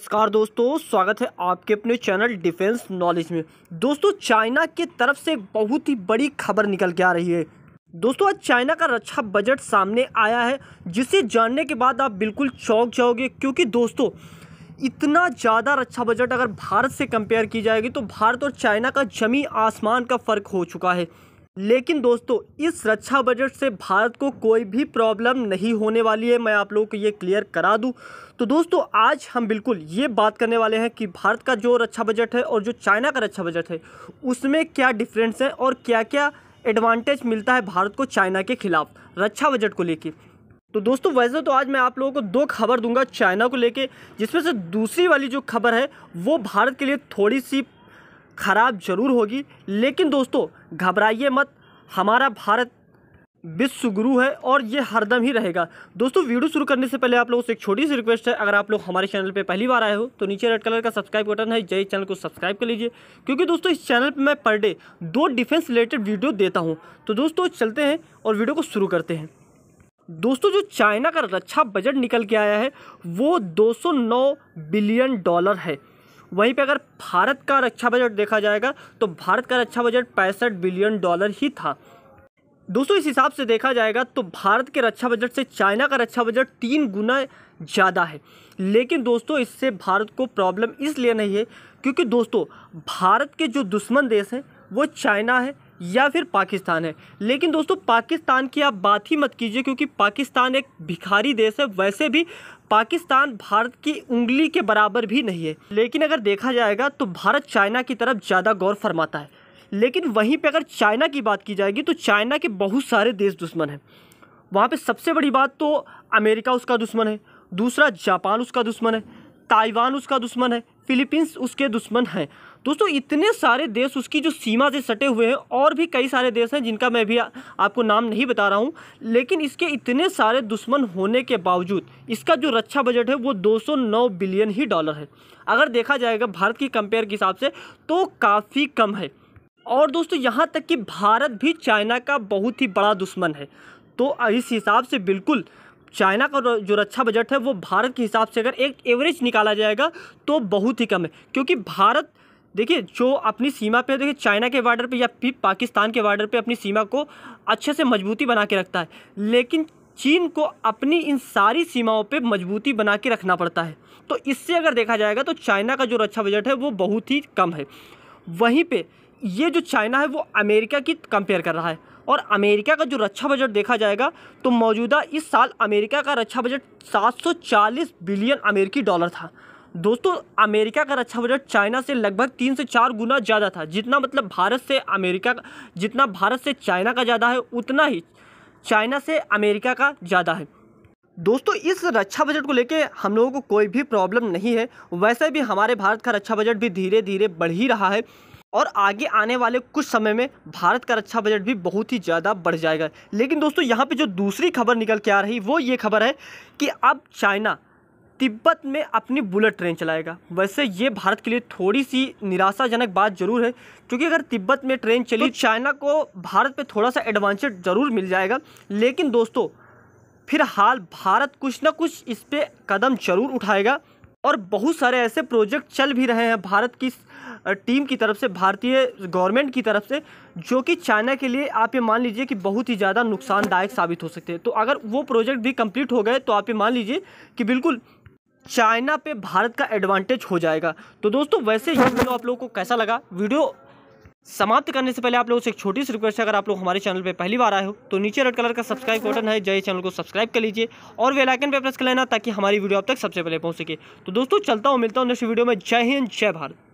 नमस्कार दोस्तों स्वागत है आपके अपने चैनल डिफेंस नॉलेज में दोस्तों चाइना की तरफ से बहुत ही बड़ी खबर निकल के आ रही है दोस्तों आज चाइना का रक्षा बजट सामने आया है जिसे जानने के बाद आप बिल्कुल चौंक जाओगे क्योंकि दोस्तों इतना ज़्यादा रक्षा बजट अगर भारत से कंपेयर की जाएगी तो भारत और चाइना का जमी आसमान का फ़र्क हो चुका है लेकिन दोस्तों इस रक्षा बजट से भारत को कोई भी प्रॉब्लम नहीं होने वाली है मैं आप लोगों को ये क्लियर करा दूं तो दोस्तों आज हम बिल्कुल ये बात करने वाले हैं कि भारत का जो रक्षा बजट है और जो चाइना का रक्षा बजट है उसमें क्या डिफरेंस है और क्या क्या एडवांटेज मिलता है भारत को चाइना के खिलाफ रक्षा बजट को लेकर तो दोस्तों वैसे तो आज मैं आप लोगों को दो खबर दूंगा चाइना को लेके जिसमें से दूसरी वाली जो खबर है वो भारत के लिए थोड़ी सी ख़राब ज़रूर होगी लेकिन दोस्तों घबराइए मत हमारा भारत विश्व गुरु है और ये हरदम ही रहेगा दोस्तों वीडियो शुरू करने से पहले आप लोगों से एक छोटी सी रिक्वेस्ट है अगर आप लोग हमारे चैनल पे पहली बार आए हो तो नीचे रेड कलर का सब्सक्राइब बटन है जय चैनल को सब्सक्राइब कर लीजिए क्योंकि दोस्तों इस चैनल पे मैं पर डे दो डिफेंस रिलेटेड वीडियो देता हूँ तो दोस्तों चलते हैं और वीडियो को शुरू करते हैं दोस्तों जो चाइना का रक्षा बजट निकल के आया है वो दो बिलियन डॉलर है वहीं पे अगर भारत का रक्षा बजट देखा जाएगा तो भारत का रक्षा बजट पैंसठ बिलियन डॉलर ही था दोस्तों इस हिसाब से देखा जाएगा तो भारत के रक्षा बजट से चाइना का रक्षा बजट तीन गुना ज़्यादा है लेकिन दोस्तों इससे भारत को प्रॉब्लम इसलिए नहीं है क्योंकि दोस्तों भारत के जो दुश्मन देश हैं वो चाइना है या फिर पाकिस्तान है लेकिन दोस्तों पाकिस्तान की आप बात ही मत कीजिए क्योंकि पाकिस्तान एक भिखारी देश है वैसे भी पाकिस्तान भारत की उंगली के बराबर भी नहीं है लेकिन अगर देखा जाएगा तो भारत चाइना की तरफ ज़्यादा गौर फरमाता है लेकिन वहीं पर अगर चाइना की बात की जाएगी तो चाइना के बहुत सारे देश दुश्मन हैं वहाँ पर सबसे बड़ी बात तो अमेरिका उसका दुश्मन है दूसरा जापान उसका दुश्मन है ताइवान उसका दुश्मन है फिलीपींस उसके दुश्मन हैं दोस्तों इतने सारे देश उसकी जो सीमा से सटे हुए हैं और भी कई सारे देश हैं जिनका मैं भी आ, आपको नाम नहीं बता रहा हूँ लेकिन इसके इतने सारे दुश्मन होने के बावजूद इसका जो रक्षा बजट है वो 209 बिलियन ही डॉलर है अगर देखा जाएगा भारत की कंपेयर के हिसाब से तो काफ़ी कम है और दोस्तों यहाँ तक कि भारत भी चाइना का बहुत ही बड़ा दुश्मन है तो इस हिसाब से बिल्कुल चाइना का जो रक्षा बजट है वो भारत के हिसाब से अगर एक एवरेज निकाला जाएगा तो बहुत ही कम है क्योंकि भारत देखिए जो अपनी सीमा पे देखिए चाइना के बॉर्डर पे या फिर पाकिस्तान के बॉर्डर पे अपनी सीमा को अच्छे से मजबूती बना के रखता है लेकिन चीन को अपनी इन सारी सीमाओं पे मजबूती बना के रखना पड़ता है तो इससे अगर देखा जाएगा तो चाइना का जो रक्षा बजट है वो बहुत ही कम है वहीं पर ये जो चाइना है वो अमेरिका की कंपेयर कर रहा है और अमेरिका का जो रक्षा बजट देखा जाएगा तो मौजूदा इस साल अमेरिका का रक्षा बजट 740 बिलियन अमेरिकी डॉलर था दोस्तों अमेरिका का रक्षा बजट चाइना से लगभग तीन से चार गुना ज़्यादा था जितना मतलब भारत से अमेरिका का जितना भारत से चाइना का ज़्यादा है उतना ही चाइना से अमेरिका का ज़्यादा है दोस्तों इस रक्षा बजट को लेके हम लोगों को कोई भी प्रॉब्लम नहीं है वैसे भी हमारे भारत का रक्षा बजट भी धीरे धीरे बढ़ ही रहा है और आगे आने वाले कुछ समय में भारत का रक्षा बजट भी बहुत ही ज़्यादा बढ़ जाएगा लेकिन दोस्तों यहाँ पे जो दूसरी खबर निकल के आ रही वो ये खबर है कि अब चाइना तिब्बत में अपनी बुलेट ट्रेन चलाएगा वैसे ये भारत के लिए थोड़ी सी निराशाजनक बात जरूर है क्योंकि अगर तिब्बत में ट्रेन चली तो चाइना को भारत पर थोड़ा सा एडवांटेज ज़रूर मिल जाएगा लेकिन दोस्तों फिलहाल भारत कुछ ना कुछ इस पर कदम जरूर उठाएगा और बहुत सारे ऐसे प्रोजेक्ट चल भी रहे हैं भारत की टीम की तरफ से भारतीय गवर्नमेंट की तरफ से जो कि चाइना के लिए आप ये मान लीजिए कि बहुत ही ज़्यादा नुकसानदायक साबित हो सकते हैं तो अगर वो प्रोजेक्ट भी कंप्लीट हो गए तो आप ये मान लीजिए कि बिल्कुल चाइना पे भारत का एडवांटेज हो जाएगा तो दोस्तों वैसे ये वीडियो आप लोगों को कैसा लगा वीडियो समाप्त करने से पहले आप लोगों से एक छोटी सी रिक्वेस्ट है अगर आप लोग हमारे चैनल पे पहली बार आए हो तो नीचे रेड कलर का सब्सक्राइब बटन है जय चैनल को सब्सक्राइब कर लीजिए और वे लाइकन पर प्रेस कर लेना ताकि हमारी वीडियो आप तक सबसे पहले पहुंच सके तो दोस्तों चलता हूँ मिलता हूँ नेक्स्ट वीडियो में जय हिंद जय भारत